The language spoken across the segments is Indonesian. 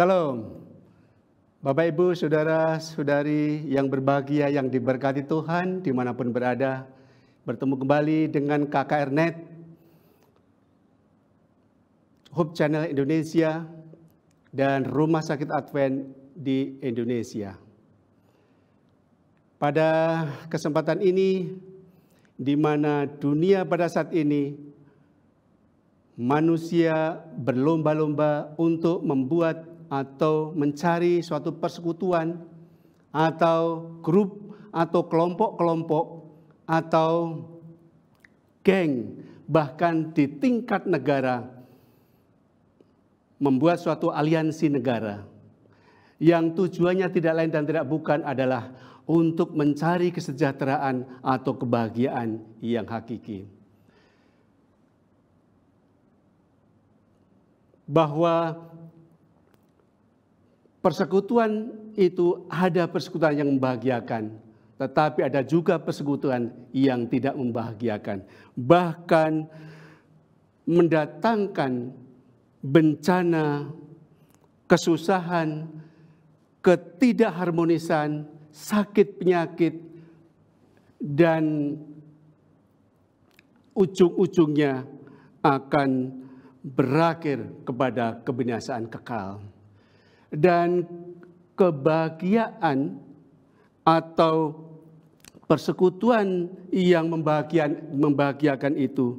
Salam. Bapak Ibu, Saudara, Saudari yang berbahagia, yang diberkati Tuhan dimanapun berada. Bertemu kembali dengan KKR Net, Hope Channel Indonesia, dan Rumah Sakit Advent di Indonesia. Pada kesempatan ini, di mana dunia pada saat ini manusia berlomba-lomba untuk membuat atau mencari suatu persekutuan atau grup atau kelompok-kelompok atau geng bahkan di tingkat negara membuat suatu aliansi negara yang tujuannya tidak lain dan tidak bukan adalah untuk mencari kesejahteraan atau kebahagiaan yang hakiki. Bahwa Persekutuan itu ada persekutuan yang membahagiakan, tetapi ada juga persekutuan yang tidak membahagiakan, bahkan mendatangkan bencana, kesusahan, ketidakharmonisan, sakit penyakit, dan ujung-ujungnya akan berakhir kepada kebinasaan kekal dan kebahagiaan atau persekutuan yang membahagiakan itu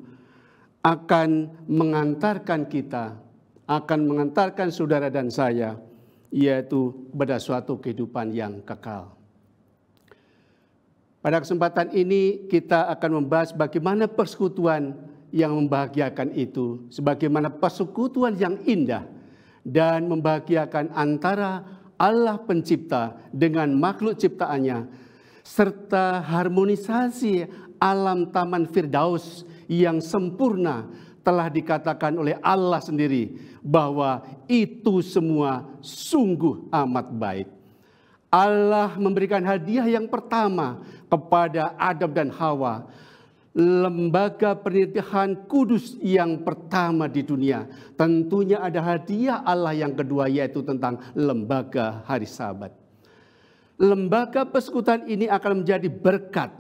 akan mengantarkan kita, akan mengantarkan saudara dan saya, yaitu pada suatu kehidupan yang kekal. Pada kesempatan ini kita akan membahas bagaimana persekutuan yang membahagiakan itu, sebagaimana persekutuan yang indah dan membahagiakan antara Allah pencipta dengan makhluk ciptaannya serta harmonisasi alam taman Firdaus yang sempurna telah dikatakan oleh Allah sendiri bahwa itu semua sungguh amat baik. Allah memberikan hadiah yang pertama kepada Adam dan Hawa lembaga pernikahan kudus yang pertama di dunia. Tentunya ada hadiah Allah yang kedua yaitu tentang lembaga hari sabat. Lembaga persekutuan ini akan menjadi berkat.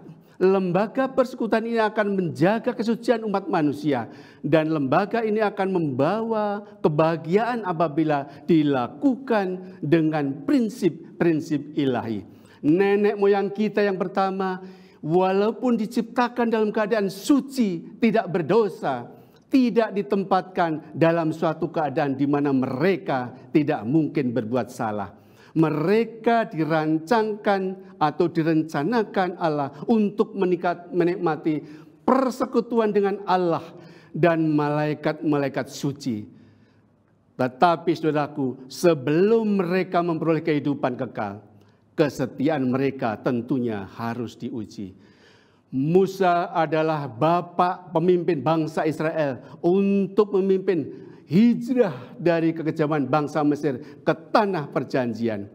Lembaga persekutuan ini akan menjaga kesucian umat manusia. Dan lembaga ini akan membawa kebahagiaan apabila dilakukan dengan prinsip-prinsip ilahi. Nenek moyang kita yang pertama walaupun diciptakan dalam keadaan suci, tidak berdosa, tidak ditempatkan dalam suatu keadaan di mana mereka tidak mungkin berbuat salah. Mereka dirancangkan atau direncanakan Allah untuk menikat, menikmati persekutuan dengan Allah dan malaikat-malaikat suci. Tetapi saudaraku, sebelum mereka memperoleh kehidupan kekal, kesetiaan mereka tentunya harus diuji. Musa adalah bapak pemimpin bangsa Israel untuk memimpin hijrah dari kekejaman bangsa Mesir ke tanah perjanjian.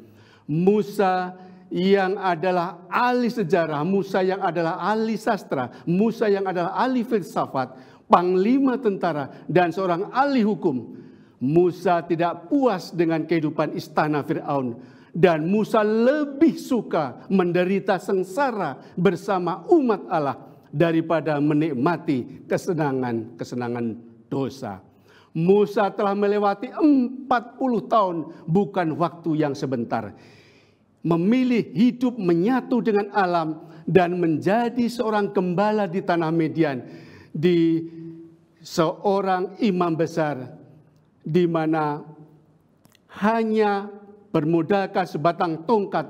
Musa yang adalah ahli sejarah, Musa yang adalah ahli sastra, Musa yang adalah ahli filsafat, panglima tentara dan seorang ahli hukum. Musa tidak puas dengan kehidupan istana Firaun dan Musa lebih suka menderita sengsara bersama umat Allah daripada menikmati kesenangan-kesenangan dosa. Musa telah melewati 40 tahun bukan waktu yang sebentar. Memilih hidup menyatu dengan alam dan menjadi seorang gembala di tanah Median di seorang imam besar di mana hanya bermodalkan sebatang tongkat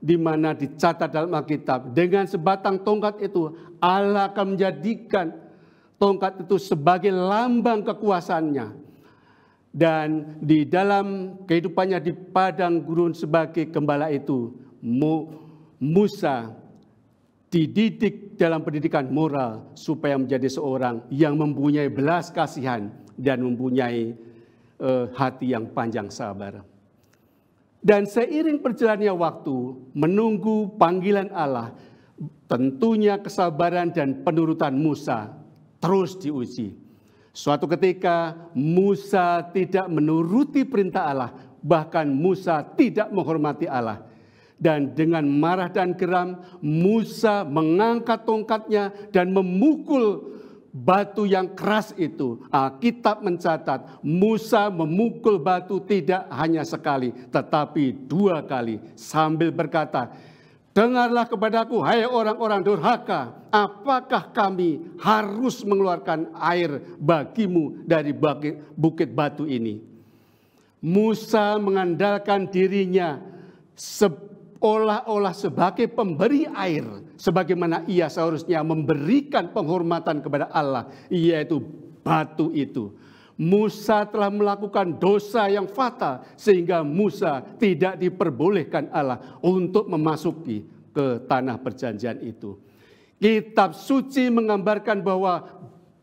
di mana dicatat dalam Alkitab. Dengan sebatang tongkat itu Allah akan menjadikan tongkat itu sebagai lambang kekuasaannya. Dan di dalam kehidupannya di padang gurun sebagai gembala itu, Musa dididik dalam pendidikan moral supaya menjadi seorang yang mempunyai belas kasihan dan mempunyai uh, hati yang panjang sabar. Dan seiring perjalannya waktu, menunggu panggilan Allah, tentunya kesabaran dan penurutan Musa terus diuji. Suatu ketika Musa tidak menuruti perintah Allah, bahkan Musa tidak menghormati Allah. Dan dengan marah dan geram, Musa mengangkat tongkatnya dan memukul batu yang keras itu. Alkitab ah, mencatat Musa memukul batu tidak hanya sekali tetapi dua kali sambil berkata, Dengarlah kepadaku hai orang-orang durhaka, apakah kami harus mengeluarkan air bagimu dari bukit batu ini? Musa mengandalkan dirinya sebagai olah-olah sebagai pemberi air sebagaimana ia seharusnya memberikan penghormatan kepada Allah yaitu batu itu Musa telah melakukan dosa yang fatal sehingga Musa tidak diperbolehkan Allah untuk memasuki ke tanah perjanjian itu. Kitab suci menggambarkan bahwa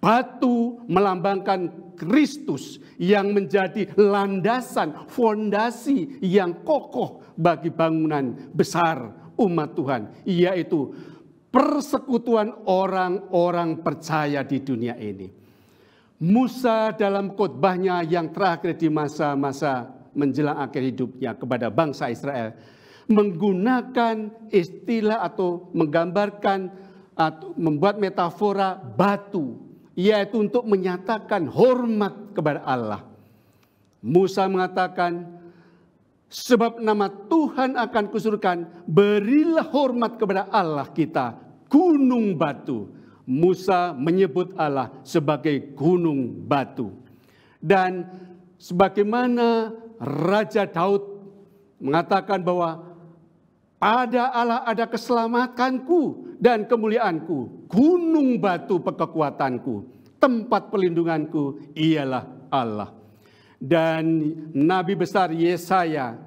Batu melambangkan Kristus yang menjadi landasan, fondasi yang kokoh bagi bangunan besar umat Tuhan, yaitu persekutuan orang-orang percaya di dunia ini. Musa dalam khotbahnya yang terakhir di masa-masa menjelang akhir hidupnya kepada bangsa Israel menggunakan istilah atau menggambarkan atau membuat metafora batu yaitu untuk menyatakan hormat kepada Allah. Musa mengatakan, sebab nama Tuhan akan kusurkan, berilah hormat kepada Allah kita, gunung batu. Musa menyebut Allah sebagai gunung batu. Dan sebagaimana Raja Daud mengatakan bahwa ada Allah, ada keselamatanku dan kemuliaanku. Gunung batu kekuatanku, tempat pelindunganku, ialah Allah. Dan Nabi besar Yesaya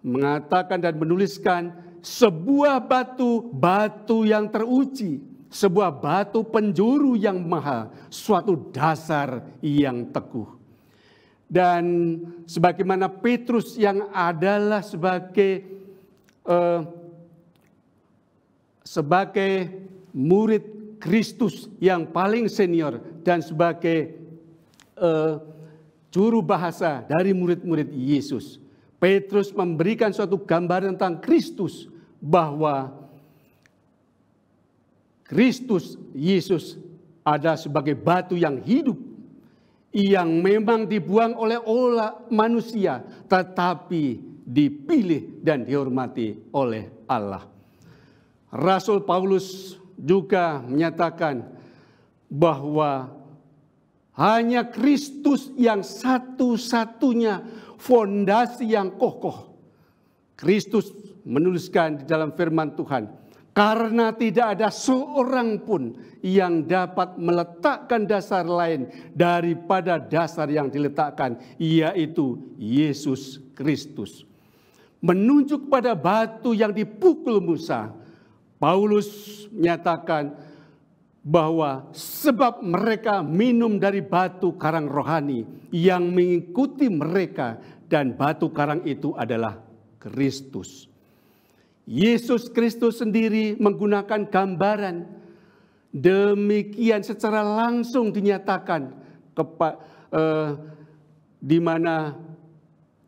mengatakan dan menuliskan sebuah batu, batu yang teruji, sebuah batu penjuru yang mahal, suatu dasar yang teguh. Dan sebagaimana Petrus yang adalah sebagai eh, sebagai murid Kristus yang paling senior dan sebagai eh, juru bahasa dari murid-murid Yesus. Petrus memberikan suatu gambaran tentang Kristus bahwa Kristus Yesus ada sebagai batu yang hidup yang memang dibuang oleh olah manusia tetapi dipilih dan dihormati oleh Allah. Rasul Paulus juga menyatakan bahwa hanya Kristus yang satu-satunya fondasi yang kokoh. Kristus menuliskan di dalam firman Tuhan, karena tidak ada seorang pun yang dapat meletakkan dasar lain daripada dasar yang diletakkan, yaitu Yesus Kristus menunjuk pada batu yang dipukul Musa, Paulus menyatakan bahwa sebab mereka minum dari batu karang rohani yang mengikuti mereka dan batu karang itu adalah Kristus. Yesus Kristus sendiri menggunakan gambaran demikian secara langsung dinyatakan kepada eh, di mana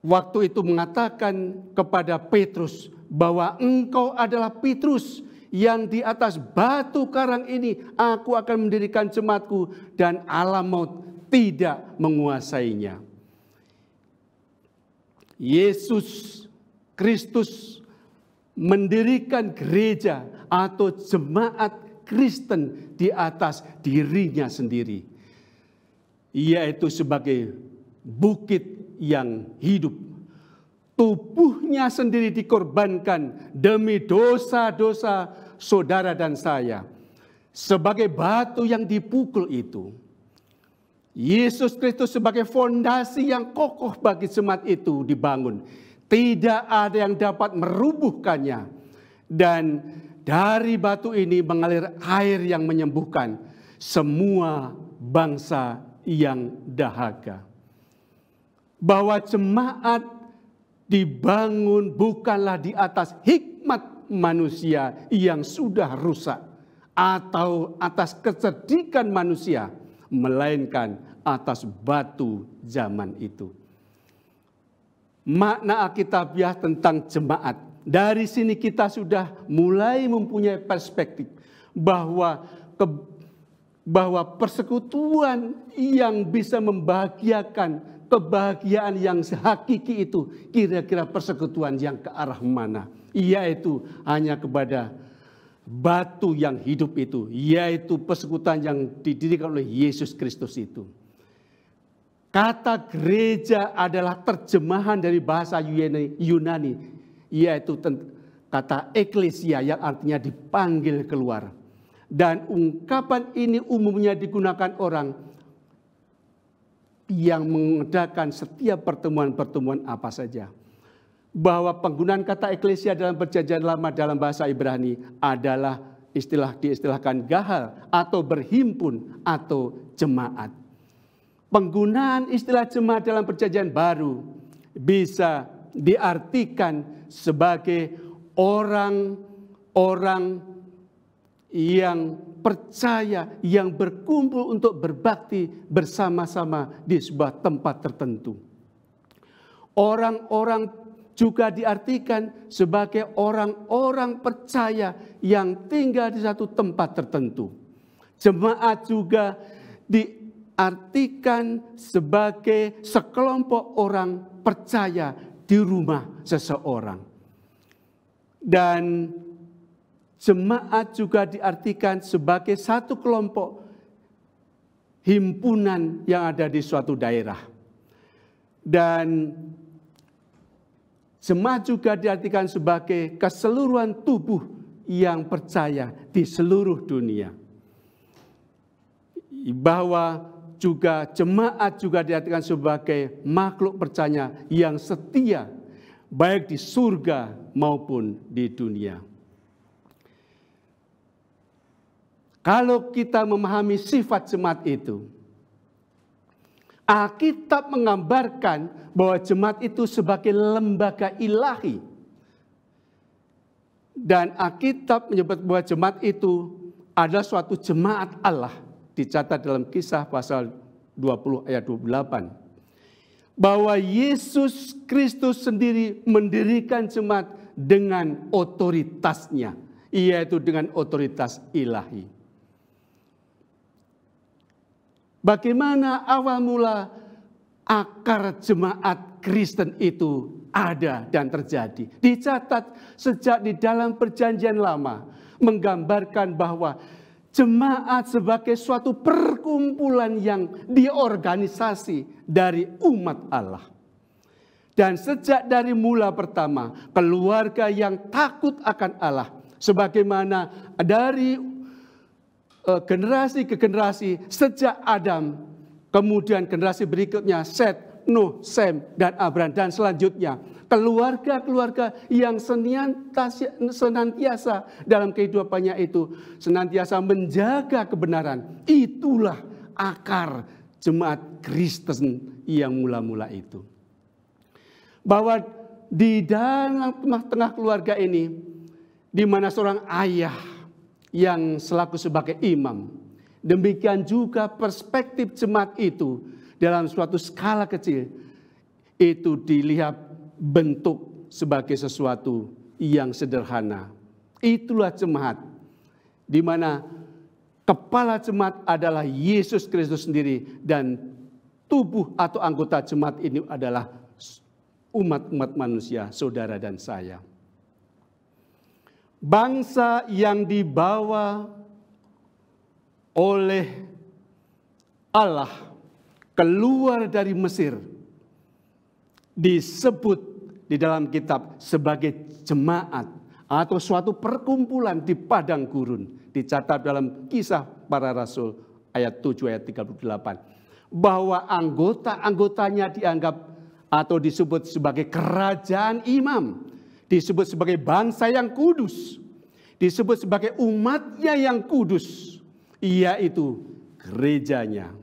waktu itu mengatakan kepada Petrus bahwa engkau adalah Petrus yang di atas batu karang ini aku akan mendirikan jemaatku dan alam maut tidak menguasainya. Yesus Kristus mendirikan gereja atau jemaat Kristen di atas dirinya sendiri. Yaitu sebagai bukit yang hidup. Tubuhnya sendiri dikorbankan demi dosa-dosa saudara dan saya. Sebagai batu yang dipukul itu. Yesus Kristus sebagai fondasi yang kokoh bagi semat itu dibangun. Tidak ada yang dapat merubuhkannya. Dan dari batu ini mengalir air yang menyembuhkan semua bangsa yang dahaga bahwa jemaat dibangun bukanlah di atas hikmat manusia yang sudah rusak atau atas kecerdikan manusia, melainkan atas batu zaman itu. Makna Alkitabiah tentang jemaat. Dari sini kita sudah mulai mempunyai perspektif bahwa ke, bahwa persekutuan yang bisa membahagiakan kebahagiaan yang hakiki itu kira-kira persekutuan yang ke arah mana? Yaitu hanya kepada batu yang hidup itu, yaitu persekutuan yang didirikan oleh Yesus Kristus itu. Kata gereja adalah terjemahan dari bahasa Yunani, yaitu kata eklesia yang artinya dipanggil keluar. Dan ungkapan ini umumnya digunakan orang yang mengadakan setiap pertemuan-pertemuan apa saja. Bahwa penggunaan kata eklesia dalam perjanjian lama dalam bahasa Ibrani adalah istilah diistilahkan gahal atau berhimpun atau jemaat. Penggunaan istilah jemaat dalam perjanjian baru bisa diartikan sebagai orang-orang yang percaya, yang berkumpul untuk berbakti bersama-sama di sebuah tempat tertentu. Orang-orang juga diartikan sebagai orang-orang percaya yang tinggal di satu tempat tertentu. Jemaat juga diartikan sebagai sekelompok orang percaya di rumah seseorang. Dan jemaat juga diartikan sebagai satu kelompok himpunan yang ada di suatu daerah. Dan jemaat juga diartikan sebagai keseluruhan tubuh yang percaya di seluruh dunia. Bahwa juga jemaat juga diartikan sebagai makhluk percaya yang setia baik di surga maupun di dunia. Kalau kita memahami sifat jemaat itu, Alkitab menggambarkan bahwa jemaat itu sebagai lembaga ilahi. Dan Alkitab menyebut bahwa jemaat itu adalah suatu jemaat Allah. Dicatat dalam kisah pasal 20 ayat 28. Bahwa Yesus Kristus sendiri mendirikan jemaat dengan otoritasnya. Yaitu dengan otoritas ilahi. Bagaimana awal mula akar jemaat Kristen itu ada dan terjadi. Dicatat sejak di dalam perjanjian lama menggambarkan bahwa jemaat sebagai suatu perkumpulan yang diorganisasi dari umat Allah. Dan sejak dari mula pertama, keluarga yang takut akan Allah sebagaimana dari Eh, generasi ke generasi sejak Adam, kemudian generasi berikutnya Seth, Nuh, Sem, dan Abraham dan selanjutnya keluarga-keluarga yang senantiasa dalam kehidupannya itu senantiasa menjaga kebenaran. Itulah akar jemaat Kristen yang mula-mula itu. Bahwa di dalam tengah-tengah keluarga ini di mana seorang ayah yang selaku sebagai imam. Demikian juga perspektif jemaat itu dalam suatu skala kecil itu dilihat bentuk sebagai sesuatu yang sederhana. Itulah jemaat di mana kepala jemaat adalah Yesus Kristus sendiri dan tubuh atau anggota jemaat ini adalah umat-umat manusia, saudara dan saya bangsa yang dibawa oleh Allah keluar dari Mesir disebut di dalam kitab sebagai jemaat atau suatu perkumpulan di padang gurun dicatat dalam kisah para rasul ayat 7 ayat 38 bahwa anggota-anggotanya dianggap atau disebut sebagai kerajaan imam disebut sebagai bangsa yang kudus, disebut sebagai umatnya yang kudus, yaitu gerejanya.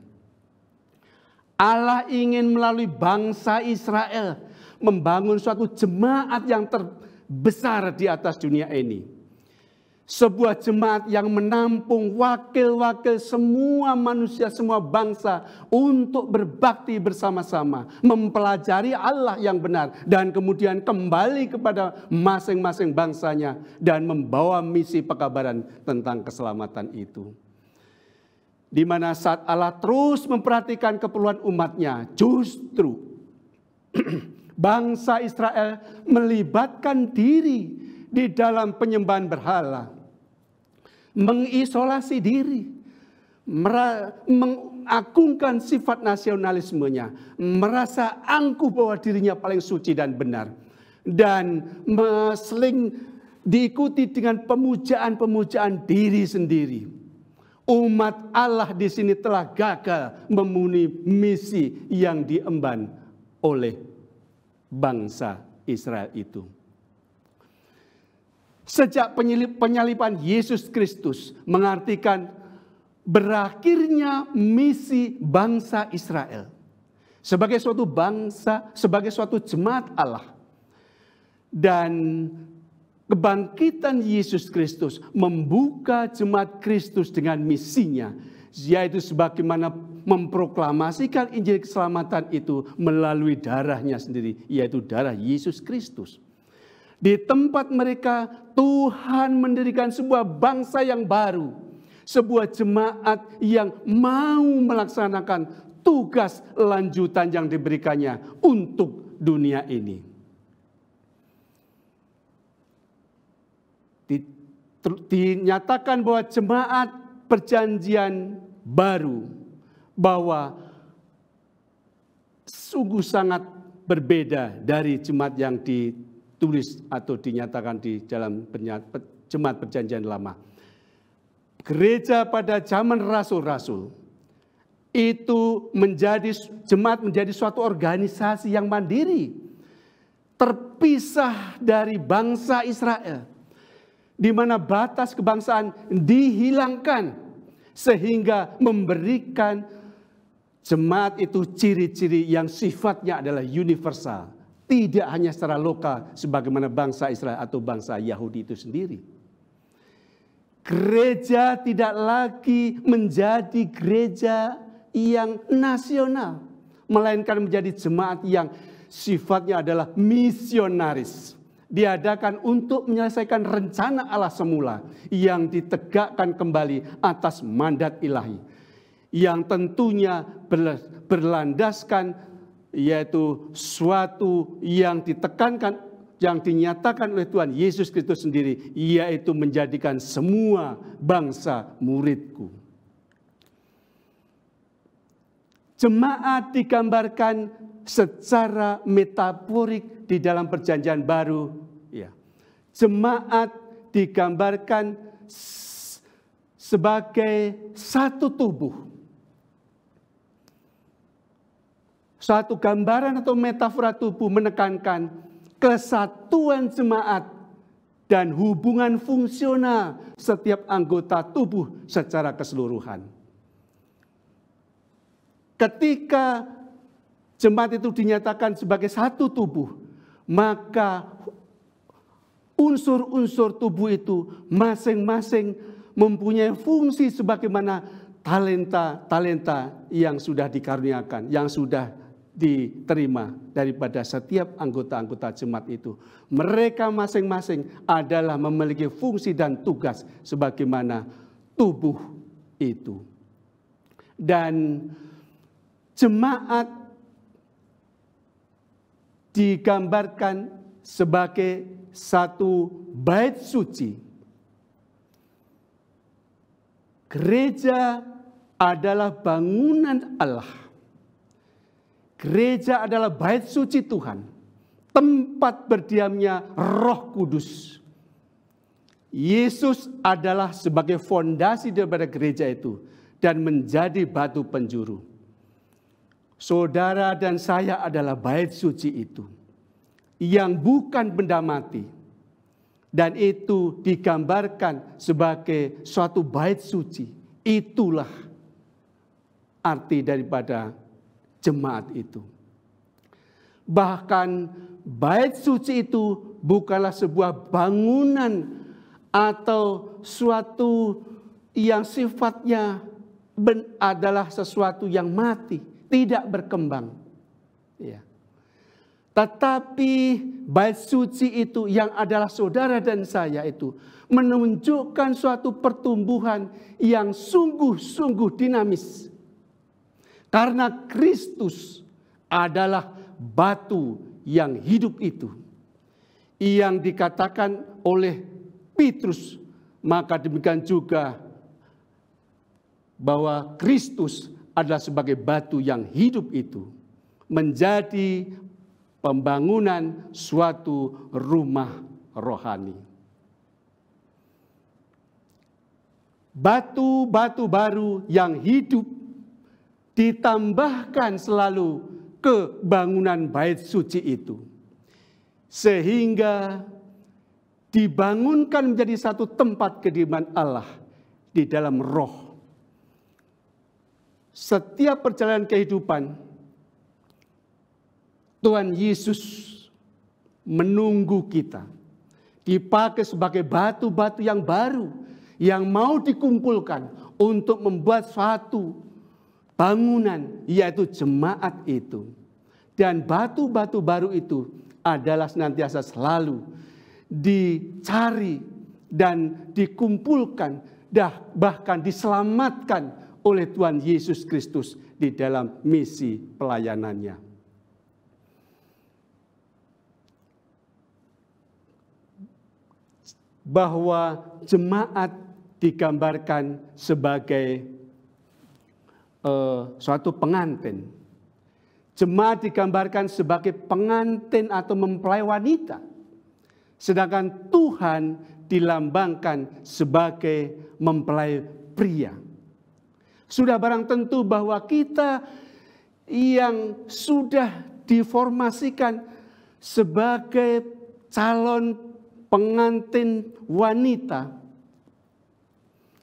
Allah ingin melalui bangsa Israel membangun suatu jemaat yang terbesar di atas dunia ini sebuah jemaat yang menampung wakil-wakil semua manusia, semua bangsa untuk berbakti bersama-sama, mempelajari Allah yang benar, dan kemudian kembali kepada masing-masing bangsanya dan membawa misi pekabaran tentang keselamatan itu. Di mana saat Allah terus memperhatikan keperluan umatnya, justru bangsa Israel melibatkan diri di dalam penyembahan berhala mengisolasi diri, mengakungkan sifat nasionalismenya, merasa angkuh bahwa dirinya paling suci dan benar, dan seling diikuti dengan pemujaan-pemujaan diri sendiri. Umat Allah di sini telah gagal memenuhi misi yang diemban oleh bangsa Israel itu. Sejak penyalipan Yesus Kristus mengartikan berakhirnya misi bangsa Israel sebagai suatu bangsa, sebagai suatu jemaat Allah. Dan kebangkitan Yesus Kristus membuka jemaat Kristus dengan misinya, yaitu sebagaimana memproklamasikan Injil keselamatan itu melalui darahnya sendiri, yaitu darah Yesus Kristus. Di tempat mereka Tuhan mendirikan sebuah bangsa yang baru. Sebuah jemaat yang mau melaksanakan tugas lanjutan yang diberikannya untuk dunia ini. Dinyatakan bahwa jemaat perjanjian baru bahwa sungguh sangat berbeda dari jemaat yang di ditulis atau dinyatakan di dalam jemaat perjanjian lama. Gereja pada zaman rasul-rasul itu menjadi jemaat menjadi suatu organisasi yang mandiri, terpisah dari bangsa Israel, di mana batas kebangsaan dihilangkan sehingga memberikan jemaat itu ciri-ciri yang sifatnya adalah universal tidak hanya secara lokal sebagaimana bangsa Israel atau bangsa Yahudi itu sendiri. Gereja tidak lagi menjadi gereja yang nasional. Melainkan menjadi jemaat yang sifatnya adalah misionaris diadakan untuk menyelesaikan rencana Allah semula yang ditegakkan kembali atas mandat ilahi yang tentunya berlandaskan yaitu suatu yang ditekankan yang dinyatakan oleh Tuhan Yesus Kristus sendiri yaitu menjadikan semua bangsa muridku. Jemaat digambarkan secara metaforik di dalam perjanjian baru ya. Jemaat digambarkan sebagai satu tubuh suatu gambaran atau metafora tubuh menekankan kesatuan jemaat dan hubungan fungsional setiap anggota tubuh secara keseluruhan. Ketika jemaat itu dinyatakan sebagai satu tubuh, maka unsur-unsur tubuh itu masing-masing mempunyai fungsi sebagaimana talenta-talenta yang sudah dikaruniakan, yang sudah diterima daripada setiap anggota-anggota jemaat itu. Mereka masing-masing adalah memiliki fungsi dan tugas sebagaimana tubuh itu. Dan jemaat digambarkan sebagai satu bait suci. Gereja adalah bangunan Allah Gereja adalah bait suci Tuhan, tempat berdiamnya Roh Kudus. Yesus adalah sebagai fondasi daripada gereja itu dan menjadi batu penjuru. Saudara dan saya adalah bait suci itu yang bukan benda mati dan itu digambarkan sebagai suatu bait suci. Itulah arti daripada jemaat itu. Bahkan bait suci itu bukanlah sebuah bangunan atau suatu yang sifatnya ben, adalah sesuatu yang mati, tidak berkembang. Ya. Tetapi bait suci itu yang adalah saudara dan saya itu menunjukkan suatu pertumbuhan yang sungguh-sungguh dinamis karena Kristus adalah batu yang hidup itu. Yang dikatakan oleh Petrus. Maka demikian juga bahwa Kristus adalah sebagai batu yang hidup itu. Menjadi pembangunan suatu rumah rohani. Batu-batu baru yang hidup ditambahkan selalu ke bangunan bait suci itu. Sehingga dibangunkan menjadi satu tempat kediaman Allah di dalam roh. Setiap perjalanan kehidupan, Tuhan Yesus menunggu kita. Dipakai sebagai batu-batu yang baru, yang mau dikumpulkan untuk membuat suatu bangunan yaitu jemaat itu. Dan batu-batu baru itu adalah senantiasa selalu dicari dan dikumpulkan dah bahkan diselamatkan oleh Tuhan Yesus Kristus di dalam misi pelayanannya. Bahwa jemaat digambarkan sebagai uh, suatu pengantin. Jemaat digambarkan sebagai pengantin atau mempelai wanita. Sedangkan Tuhan dilambangkan sebagai mempelai pria. Sudah barang tentu bahwa kita yang sudah diformasikan sebagai calon pengantin wanita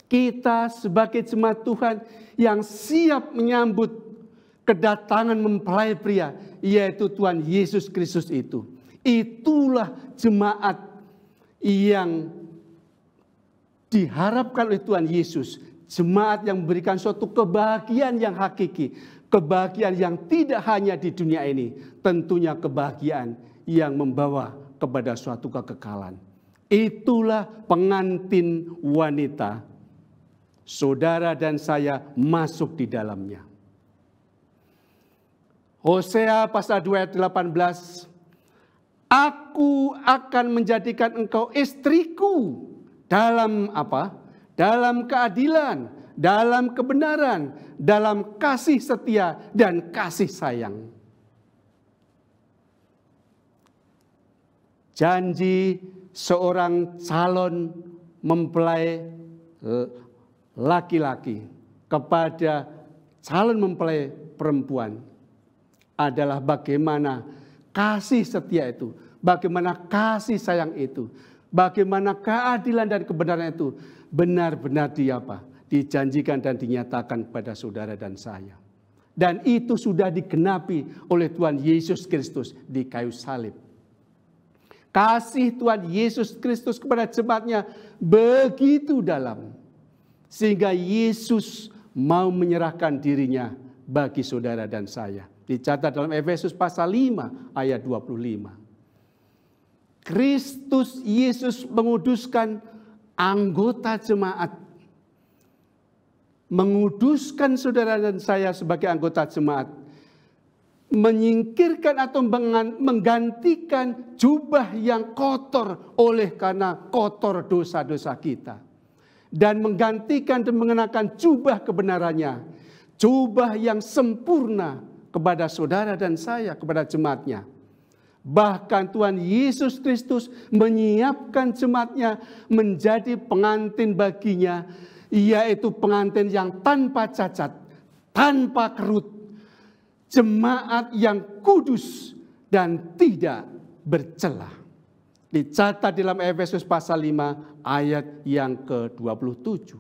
kita sebagai jemaat Tuhan yang siap menyambut kedatangan mempelai pria, yaitu Tuhan Yesus Kristus itu. Itulah jemaat yang diharapkan oleh Tuhan Yesus. Jemaat yang memberikan suatu kebahagiaan yang hakiki. Kebahagiaan yang tidak hanya di dunia ini. Tentunya kebahagiaan yang membawa kepada suatu kekekalan. Itulah pengantin wanita saudara dan saya masuk di dalamnya. Hosea pasal 2 ayat 18. Aku akan menjadikan engkau istriku dalam apa? Dalam keadilan, dalam kebenaran, dalam kasih setia dan kasih sayang. Janji seorang calon mempelai eh, laki-laki kepada calon mempelai perempuan adalah bagaimana kasih setia itu, bagaimana kasih sayang itu, bagaimana keadilan dan kebenaran itu benar-benar di apa? Dijanjikan dan dinyatakan pada saudara dan saya. Dan itu sudah digenapi oleh Tuhan Yesus Kristus di kayu salib. Kasih Tuhan Yesus Kristus kepada jemaatnya begitu dalam sehingga Yesus mau menyerahkan dirinya bagi saudara dan saya. Dicatat dalam Efesus pasal 5 ayat 25. Kristus Yesus menguduskan anggota jemaat. Menguduskan saudara dan saya sebagai anggota jemaat. Menyingkirkan atau menggantikan jubah yang kotor oleh karena kotor dosa-dosa kita dan menggantikan dan mengenakan jubah kebenarannya. Jubah yang sempurna kepada saudara dan saya, kepada jemaatnya. Bahkan Tuhan Yesus Kristus menyiapkan jemaatnya menjadi pengantin baginya, yaitu pengantin yang tanpa cacat, tanpa kerut, jemaat yang kudus dan tidak bercelah dicatat dalam Efesus pasal 5 ayat yang ke-27.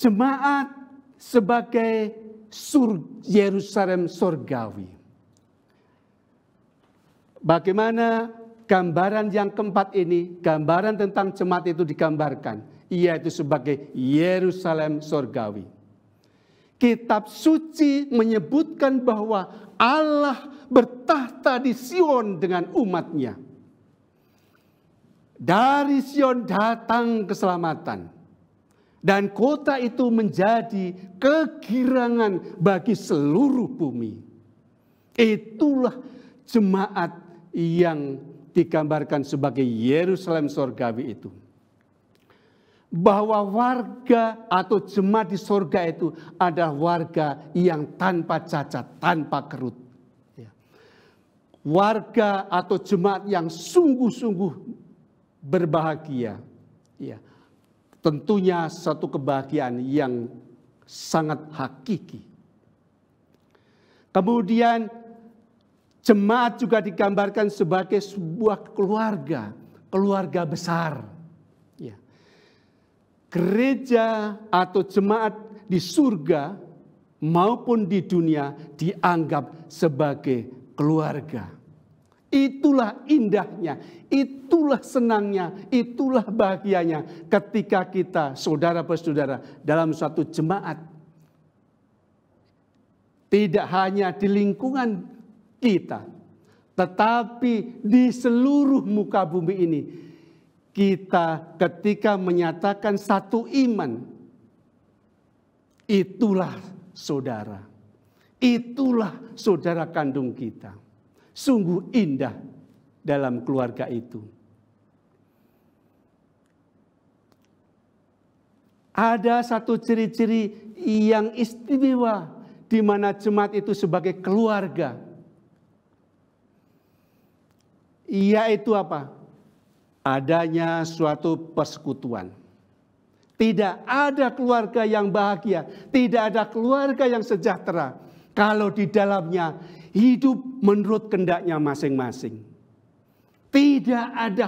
Jemaat sebagai sur Yerusalem surgawi. Bagaimana gambaran yang keempat ini, gambaran tentang jemaat itu digambarkan, yaitu sebagai Yerusalem surgawi. Kitab suci menyebutkan bahwa Allah bertahta di Sion dengan umatnya. Dari Sion datang keselamatan. Dan kota itu menjadi kegirangan bagi seluruh bumi. Itulah jemaat yang digambarkan sebagai Yerusalem sorgawi itu bahwa warga atau jemaat di sorga itu adalah warga yang tanpa cacat, tanpa kerut. Ya. Warga atau jemaat yang sungguh-sungguh berbahagia. Ya. Tentunya satu kebahagiaan yang sangat hakiki. Kemudian jemaat juga digambarkan sebagai sebuah keluarga, keluarga besar gereja atau jemaat di surga maupun di dunia dianggap sebagai keluarga. Itulah indahnya, itulah senangnya, itulah bahagianya ketika kita saudara saudara dalam suatu jemaat. Tidak hanya di lingkungan kita, tetapi di seluruh muka bumi ini kita ketika menyatakan satu iman. Itulah saudara. Itulah saudara kandung kita. Sungguh indah dalam keluarga itu. Ada satu ciri-ciri yang istimewa di mana jemaat itu sebagai keluarga. itu apa? adanya suatu persekutuan. Tidak ada keluarga yang bahagia, tidak ada keluarga yang sejahtera kalau di dalamnya hidup menurut kendaknya masing-masing. Tidak ada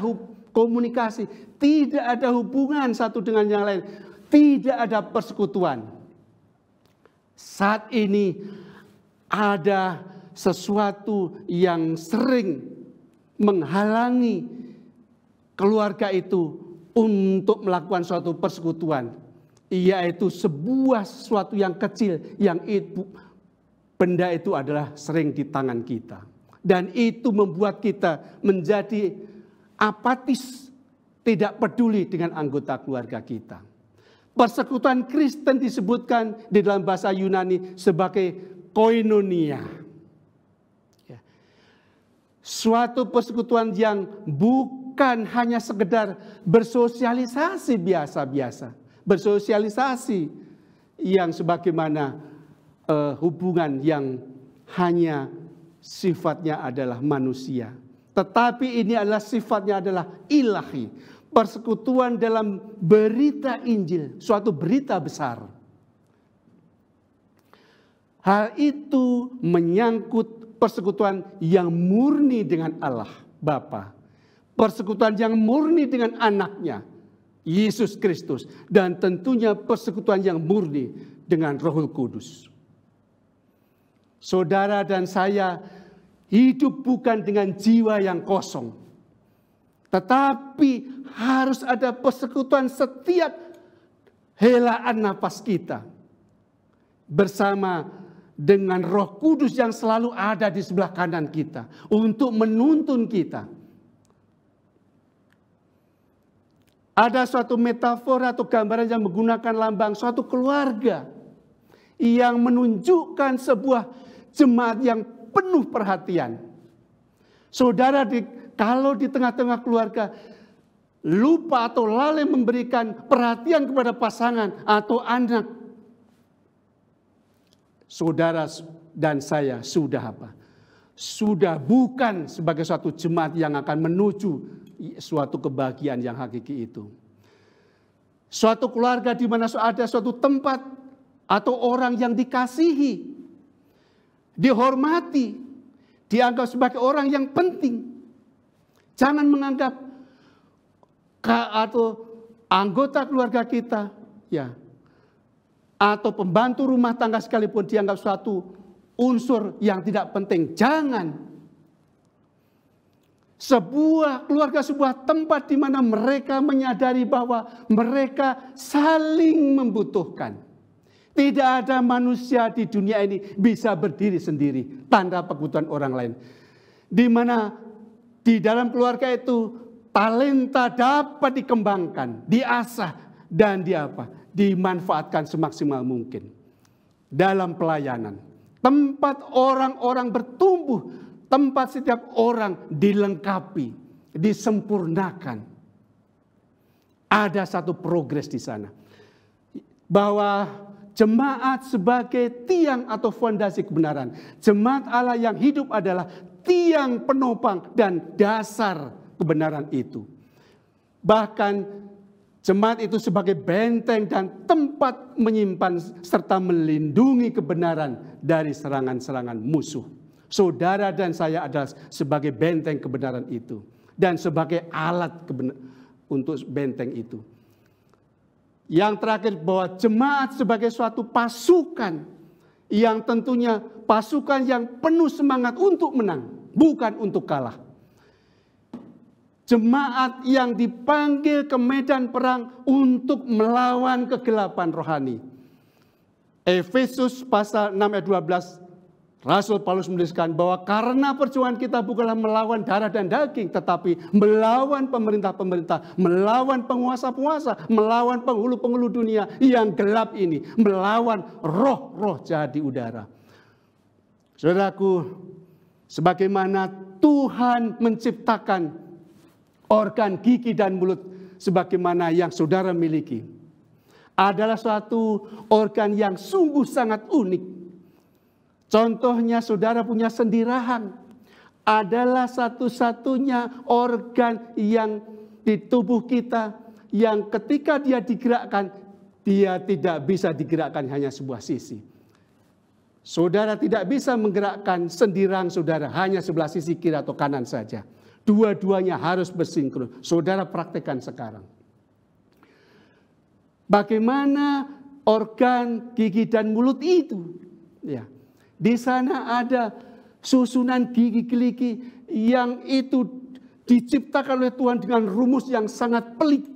komunikasi, tidak ada hubungan satu dengan yang lain, tidak ada persekutuan. Saat ini ada sesuatu yang sering menghalangi keluarga itu untuk melakukan suatu persekutuan, yaitu sebuah sesuatu yang kecil yang itu benda itu adalah sering di tangan kita. Dan itu membuat kita menjadi apatis, tidak peduli dengan anggota keluarga kita. Persekutuan Kristen disebutkan di dalam bahasa Yunani sebagai koinonia. Ya. Suatu persekutuan yang bukan bukan hanya sekedar bersosialisasi biasa-biasa, bersosialisasi yang sebagaimana uh, hubungan yang hanya sifatnya adalah manusia, tetapi ini adalah sifatnya adalah ilahi, persekutuan dalam berita Injil, suatu berita besar. Hal itu menyangkut persekutuan yang murni dengan Allah Bapak. Persekutuan yang murni dengan anaknya, Yesus Kristus. Dan tentunya persekutuan yang murni dengan Roh kudus. Saudara dan saya hidup bukan dengan jiwa yang kosong. Tetapi harus ada persekutuan setiap helaan nafas kita. Bersama dengan roh kudus yang selalu ada di sebelah kanan kita. Untuk menuntun kita. Ada suatu metafora atau gambaran yang menggunakan lambang suatu keluarga yang menunjukkan sebuah jemaat yang penuh perhatian. Saudara, di, kalau di tengah-tengah keluarga lupa atau lalai memberikan perhatian kepada pasangan atau anak, saudara dan saya sudah apa? Sudah bukan sebagai suatu jemaat yang akan menuju suatu kebahagiaan yang hakiki itu. Suatu keluarga di mana ada suatu tempat atau orang yang dikasihi, dihormati, dianggap sebagai orang yang penting. Jangan menganggap atau anggota keluarga kita, ya, atau pembantu rumah tangga sekalipun dianggap suatu unsur yang tidak penting. Jangan sebuah keluarga, sebuah tempat di mana mereka menyadari bahwa mereka saling membutuhkan. Tidak ada manusia di dunia ini bisa berdiri sendiri tanpa kebutuhan orang lain. Di mana di dalam keluarga itu talenta dapat dikembangkan, diasah dan di apa? Dimanfaatkan semaksimal mungkin. Dalam pelayanan, tempat orang-orang bertumbuh tempat setiap orang dilengkapi, disempurnakan. Ada satu progres di sana. Bahwa jemaat sebagai tiang atau fondasi kebenaran. Jemaat Allah yang hidup adalah tiang penopang dan dasar kebenaran itu. Bahkan Jemaat itu sebagai benteng dan tempat menyimpan serta melindungi kebenaran dari serangan-serangan musuh. Saudara dan saya adalah sebagai benteng kebenaran itu. Dan sebagai alat untuk benteng itu. Yang terakhir bahwa jemaat sebagai suatu pasukan yang tentunya pasukan yang penuh semangat untuk menang, bukan untuk kalah. Jemaat yang dipanggil ke medan perang untuk melawan kegelapan rohani. Efesus pasal 6 ayat 12 Rasul Paulus menuliskan bahwa karena perjuangan kita bukanlah melawan darah dan daging, tetapi melawan pemerintah-pemerintah, melawan penguasa-penguasa, melawan penghulu-penghulu dunia yang gelap ini, melawan roh-roh jahat di udara. Saudaraku, sebagaimana Tuhan menciptakan organ gigi dan mulut sebagaimana yang saudara miliki adalah suatu organ yang sungguh sangat unik Contohnya saudara punya sendirahan adalah satu-satunya organ yang di tubuh kita yang ketika dia digerakkan dia tidak bisa digerakkan hanya sebuah sisi. Saudara tidak bisa menggerakkan sendirian saudara hanya sebelah sisi kiri atau kanan saja. Dua-duanya harus bersinkron. Saudara praktekkan sekarang. Bagaimana organ gigi dan mulut itu? Ya. Di sana ada susunan gigi keliki yang itu diciptakan oleh Tuhan dengan rumus yang sangat pelik.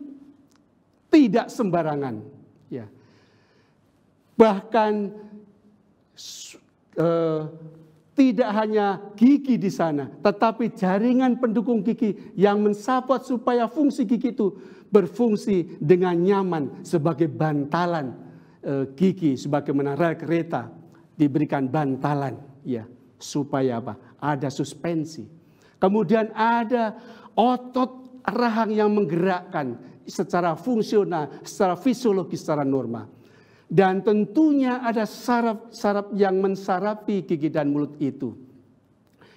Tidak sembarangan. Ya. Bahkan eh, tidak hanya gigi di sana, tetapi jaringan pendukung gigi yang mensupport supaya fungsi gigi itu berfungsi dengan nyaman sebagai bantalan eh, gigi, sebagaimana rel kereta diberikan bantalan ya supaya apa? Ada suspensi. Kemudian ada otot rahang yang menggerakkan secara fungsional, secara fisiologis, secara normal. Dan tentunya ada saraf-saraf yang mensarapi gigi dan mulut itu.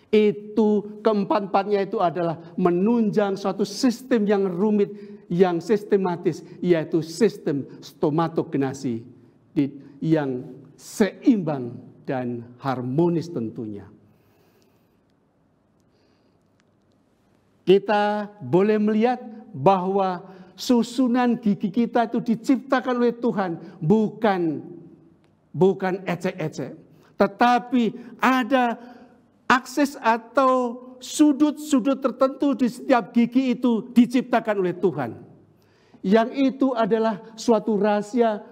Itu keempat-empatnya itu adalah menunjang suatu sistem yang rumit, yang sistematis, yaitu sistem stomatogenasi yang seimbang dan harmonis tentunya. Kita boleh melihat bahwa susunan gigi kita itu diciptakan oleh Tuhan bukan bukan ecek-ecek, tetapi ada akses atau sudut-sudut tertentu di setiap gigi itu diciptakan oleh Tuhan. Yang itu adalah suatu rahasia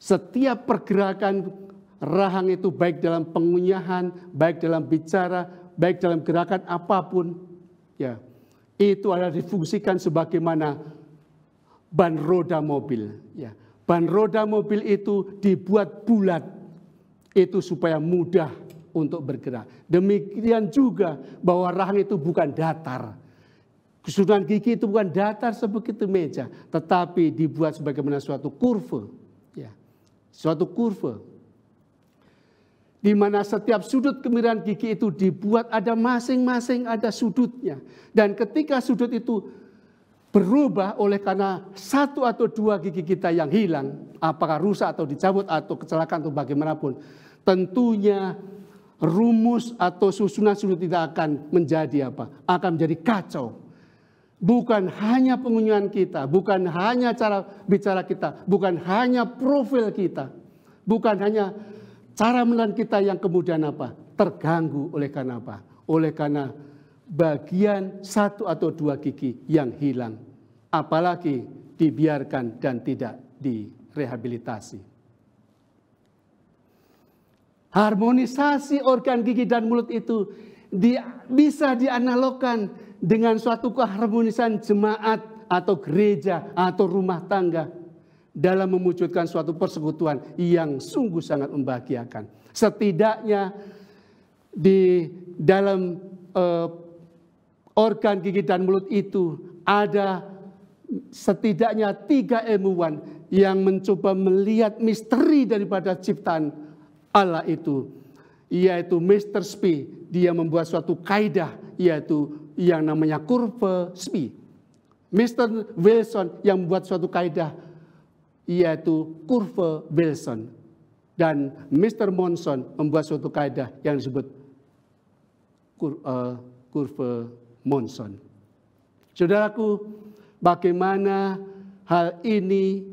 setiap pergerakan rahang itu baik dalam pengunyahan, baik dalam bicara, baik dalam gerakan apapun, ya itu adalah difungsikan sebagaimana ban roda mobil. Ya. Ban roda mobil itu dibuat bulat, itu supaya mudah untuk bergerak. Demikian juga bahwa rahang itu bukan datar. Kesudahan gigi itu bukan datar sebegitu meja, tetapi dibuat sebagaimana suatu kurva Ya suatu kurva di mana setiap sudut kemiran gigi itu dibuat ada masing-masing ada sudutnya dan ketika sudut itu berubah oleh karena satu atau dua gigi kita yang hilang apakah rusak atau dicabut atau kecelakaan atau bagaimanapun tentunya rumus atau susunan sudut tidak akan menjadi apa akan menjadi kacau bukan hanya pengunjungan kita, bukan hanya cara bicara kita, bukan hanya profil kita, bukan hanya cara menelan kita yang kemudian apa? Terganggu oleh karena apa? Oleh karena bagian satu atau dua gigi yang hilang, apalagi dibiarkan dan tidak direhabilitasi. Harmonisasi organ gigi dan mulut itu di, bisa dianalogkan dengan suatu keharmonisan jemaat atau gereja atau rumah tangga dalam mewujudkan suatu persekutuan yang sungguh sangat membahagiakan. Setidaknya di dalam eh, organ gigi dan mulut itu ada setidaknya tiga ilmuwan yang mencoba melihat misteri daripada ciptaan Allah itu. Yaitu Mr. Spee, dia membuat suatu kaidah yaitu yang namanya kurva spi. Mr. Wilson yang membuat suatu kaidah yaitu kurva Wilson dan Mr. Monson membuat suatu kaidah yang disebut kur, uh, eh, kurve Monson. Saudaraku, bagaimana hal ini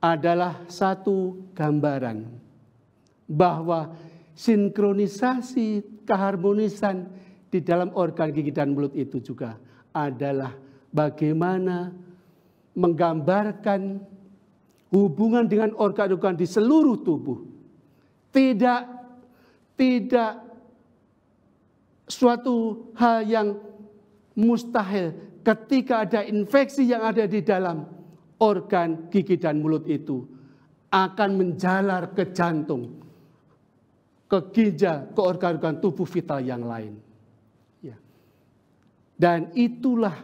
adalah satu gambaran bahwa sinkronisasi keharmonisan di dalam organ gigi dan mulut itu juga adalah bagaimana menggambarkan hubungan dengan organ-organ di seluruh tubuh. Tidak tidak suatu hal yang mustahil ketika ada infeksi yang ada di dalam organ gigi dan mulut itu akan menjalar ke jantung, ke ginjal, ke organ-organ tubuh vital yang lain. Dan itulah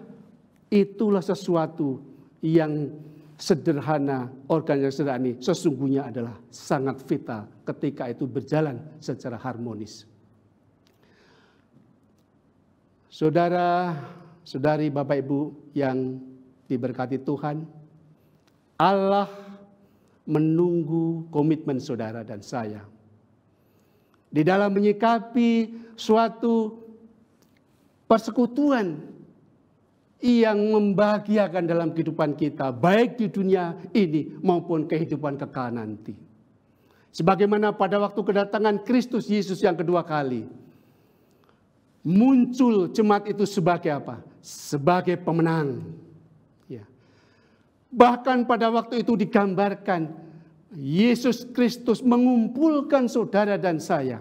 itulah sesuatu yang sederhana, organ yang sederhana ini sesungguhnya adalah sangat vital ketika itu berjalan secara harmonis. Saudara, saudari, Bapak Ibu yang diberkati Tuhan, Allah menunggu komitmen saudara dan saya. Di dalam menyikapi suatu persekutuan yang membahagiakan dalam kehidupan kita, baik di dunia ini maupun kehidupan kekal nanti. Sebagaimana pada waktu kedatangan Kristus Yesus yang kedua kali, muncul jemaat itu sebagai apa? Sebagai pemenang. Ya. Bahkan pada waktu itu digambarkan Yesus Kristus mengumpulkan saudara dan saya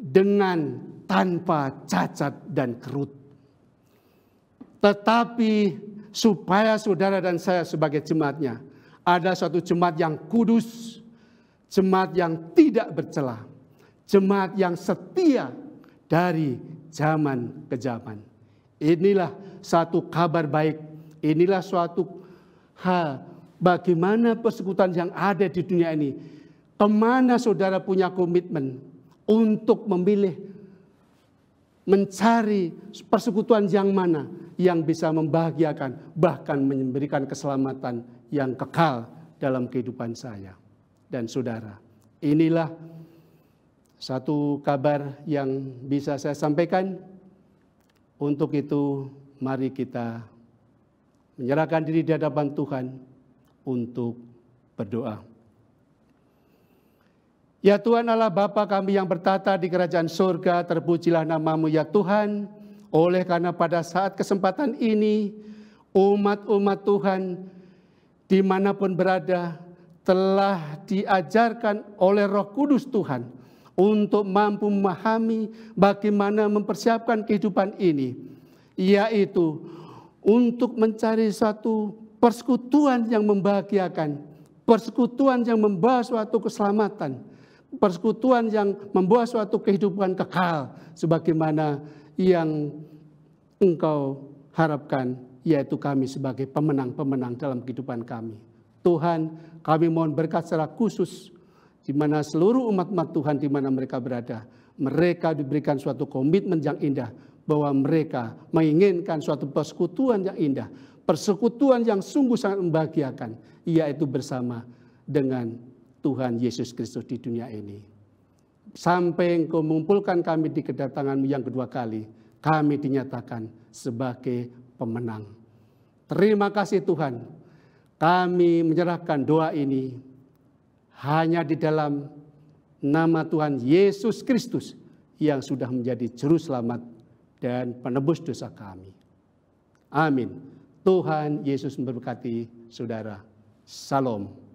dengan tanpa cacat dan kerut. Tetapi supaya saudara dan saya sebagai jemaatnya ada suatu jemaat yang kudus, jemaat yang tidak bercela, jemaat yang setia dari zaman ke zaman. Inilah satu kabar baik, inilah suatu hal bagaimana persekutuan yang ada di dunia ini. Kemana saudara punya komitmen untuk memilih mencari persekutuan yang mana yang bisa membahagiakan, bahkan memberikan keselamatan yang kekal dalam kehidupan saya dan saudara. Inilah satu kabar yang bisa saya sampaikan. Untuk itu, mari kita menyerahkan diri di hadapan Tuhan untuk berdoa. Ya Tuhan Allah Bapa kami yang bertata di kerajaan surga, terpujilah namamu ya Tuhan. Oleh karena pada saat kesempatan ini, umat-umat Tuhan dimanapun berada telah diajarkan oleh roh kudus Tuhan untuk mampu memahami bagaimana mempersiapkan kehidupan ini. Yaitu untuk mencari suatu persekutuan yang membahagiakan, persekutuan yang membawa suatu keselamatan, persekutuan yang membuat suatu kehidupan kekal sebagaimana yang engkau harapkan yaitu kami sebagai pemenang-pemenang dalam kehidupan kami. Tuhan, kami mohon berkat secara khusus di mana seluruh umat-umat Tuhan di mana mereka berada, mereka diberikan suatu komitmen yang indah bahwa mereka menginginkan suatu persekutuan yang indah, persekutuan yang sungguh sangat membahagiakan, yaitu bersama dengan Tuhan Yesus Kristus di dunia ini. Sampai engkau mengumpulkan kami di kedatanganmu yang kedua kali, kami dinyatakan sebagai pemenang. Terima kasih Tuhan, kami menyerahkan doa ini hanya di dalam nama Tuhan Yesus Kristus yang sudah menjadi juru selamat dan penebus dosa kami. Amin. Tuhan Yesus memberkati saudara. Salam.